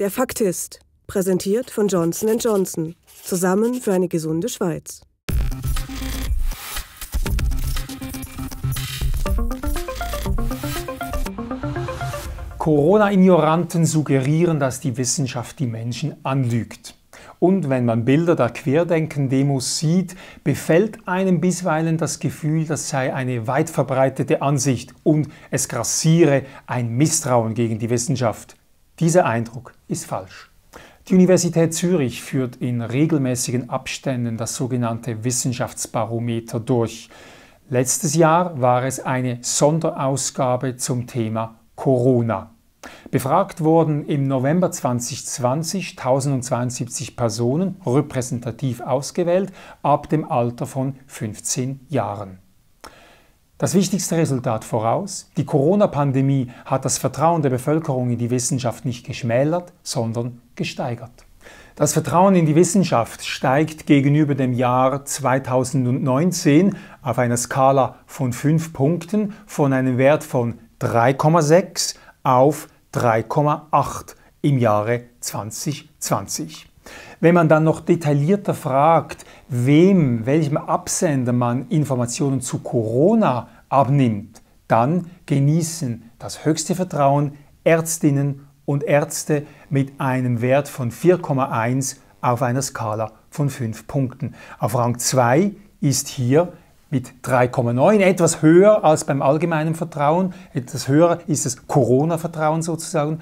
Der Faktist, präsentiert von Johnson Johnson, zusammen für eine gesunde Schweiz. Corona-Ignoranten suggerieren, dass die Wissenschaft die Menschen anlügt. Und wenn man Bilder der Querdenken-Demos sieht, befällt einem bisweilen das Gefühl, das sei eine weit verbreitete Ansicht und es grassiere ein Misstrauen gegen die Wissenschaft. Dieser Eindruck ist falsch. Die Universität Zürich führt in regelmäßigen Abständen das sogenannte Wissenschaftsbarometer durch. Letztes Jahr war es eine Sonderausgabe zum Thema Corona. Befragt wurden im November 2020 1072 Personen, repräsentativ ausgewählt, ab dem Alter von 15 Jahren. Das wichtigste Resultat voraus, die Corona-Pandemie hat das Vertrauen der Bevölkerung in die Wissenschaft nicht geschmälert, sondern gesteigert. Das Vertrauen in die Wissenschaft steigt gegenüber dem Jahr 2019 auf einer Skala von 5 Punkten von einem Wert von 3,6 auf 3,8 im Jahre 2020. Wenn man dann noch detaillierter fragt, wem, welchem Absender man Informationen zu Corona abnimmt, dann genießen das höchste Vertrauen Ärztinnen und Ärzte mit einem Wert von 4,1 auf einer Skala von 5 Punkten. Auf Rang 2 ist hier mit 3,9 etwas höher als beim allgemeinen Vertrauen, etwas höher ist das Corona-Vertrauen sozusagen.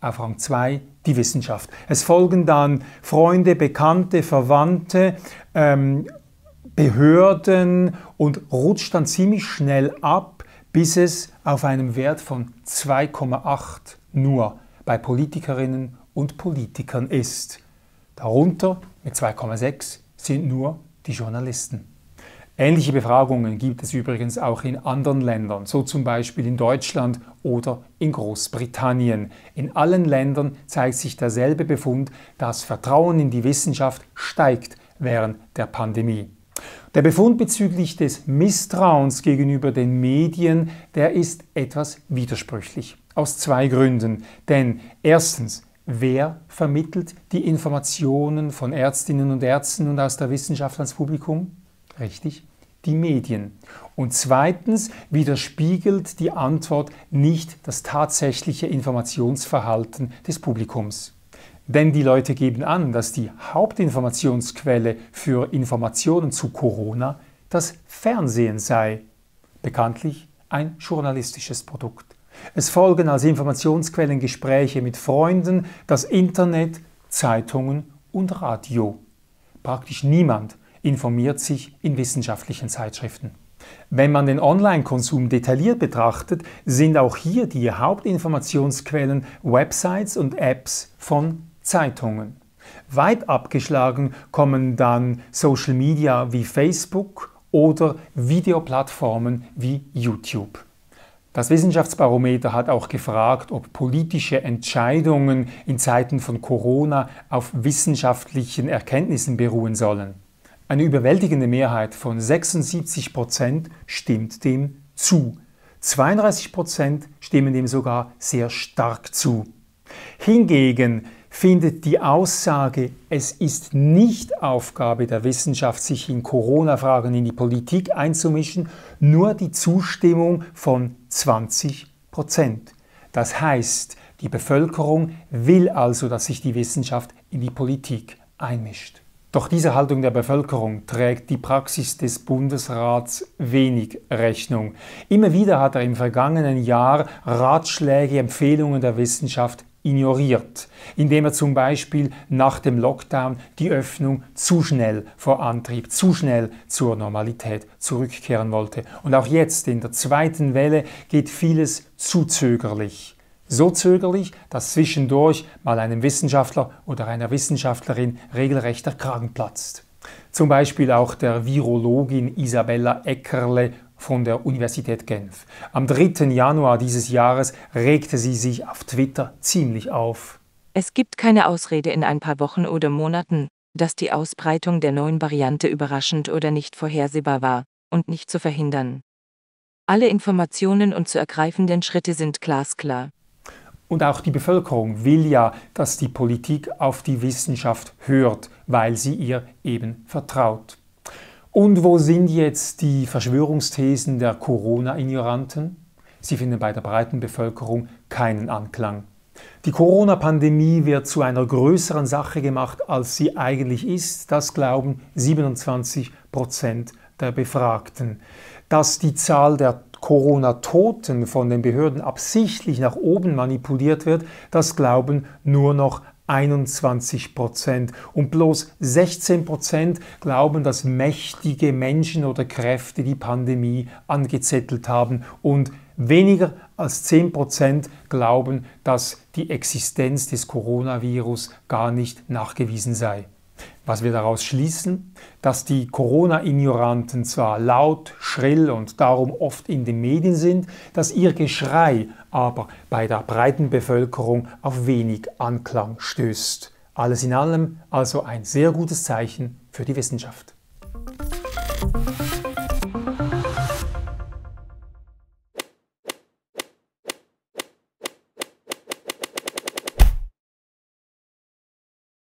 Auf Rang 2 die Wissenschaft. Es folgen dann Freunde, Bekannte, Verwandte, ähm, Behörden und rutscht dann ziemlich schnell ab, bis es auf einem Wert von 2,8 nur bei Politikerinnen und Politikern ist. Darunter mit 2,6 sind nur die Journalisten. Ähnliche Befragungen gibt es übrigens auch in anderen Ländern, so zum Beispiel in Deutschland oder in Großbritannien. In allen Ländern zeigt sich derselbe Befund, das Vertrauen in die Wissenschaft steigt während der Pandemie. Der Befund bezüglich des Misstrauens gegenüber den Medien, der ist etwas widersprüchlich. Aus zwei Gründen. Denn erstens, wer vermittelt die Informationen von Ärztinnen und Ärzten und aus der Wissenschaft ans Publikum? Richtig, die Medien. Und zweitens widerspiegelt die Antwort nicht das tatsächliche Informationsverhalten des Publikums. Denn die Leute geben an, dass die Hauptinformationsquelle für Informationen zu Corona das Fernsehen sei. Bekanntlich ein journalistisches Produkt. Es folgen als Informationsquellen Gespräche mit Freunden, das Internet, Zeitungen und Radio. Praktisch niemand informiert sich in wissenschaftlichen Zeitschriften. Wenn man den Online-Konsum detailliert betrachtet, sind auch hier die Hauptinformationsquellen Websites und Apps von Zeitungen. Weit abgeschlagen kommen dann Social Media wie Facebook oder Videoplattformen wie YouTube. Das Wissenschaftsbarometer hat auch gefragt, ob politische Entscheidungen in Zeiten von Corona auf wissenschaftlichen Erkenntnissen beruhen sollen. Eine überwältigende Mehrheit von 76 Prozent stimmt dem zu. 32 Prozent stimmen dem sogar sehr stark zu. Hingegen findet die Aussage, es ist nicht Aufgabe der Wissenschaft, sich in Corona-Fragen in die Politik einzumischen, nur die Zustimmung von 20 Prozent. Das heißt, die Bevölkerung will also, dass sich die Wissenschaft in die Politik einmischt. Doch diese Haltung der Bevölkerung trägt die Praxis des Bundesrats wenig Rechnung. Immer wieder hat er im vergangenen Jahr Ratschläge, Empfehlungen der Wissenschaft ignoriert, indem er zum Beispiel nach dem Lockdown die Öffnung zu schnell vor Antrieb, zu schnell zur Normalität zurückkehren wollte. Und auch jetzt in der zweiten Welle geht vieles zu zögerlich. So zögerlich, dass zwischendurch mal einem Wissenschaftler oder einer Wissenschaftlerin regelrechter Kragen platzt. Zum Beispiel auch der Virologin Isabella Eckerle von der Universität Genf. Am 3. Januar dieses Jahres regte sie sich auf Twitter ziemlich auf. Es gibt keine Ausrede in ein paar Wochen oder Monaten, dass die Ausbreitung der neuen Variante überraschend oder nicht vorhersehbar war und nicht zu verhindern. Alle Informationen und zu ergreifenden Schritte sind glasklar. Und auch die Bevölkerung will ja, dass die Politik auf die Wissenschaft hört, weil sie ihr eben vertraut. Und wo sind jetzt die Verschwörungsthesen der Corona-Ignoranten? Sie finden bei der breiten Bevölkerung keinen Anklang. Die Corona-Pandemie wird zu einer größeren Sache gemacht, als sie eigentlich ist. Das glauben 27 Prozent der Befragten. Dass die Zahl der Corona-Toten von den Behörden absichtlich nach oben manipuliert wird, das glauben nur noch 21 Prozent und bloß 16 Prozent glauben, dass mächtige Menschen oder Kräfte die Pandemie angezettelt haben und weniger als 10 Prozent glauben, dass die Existenz des Coronavirus gar nicht nachgewiesen sei. Was wir daraus schließen, dass die Corona-Ignoranten zwar laut, schrill und darum oft in den Medien sind, dass ihr Geschrei aber bei der breiten Bevölkerung auf wenig Anklang stößt. Alles in allem also ein sehr gutes Zeichen für die Wissenschaft.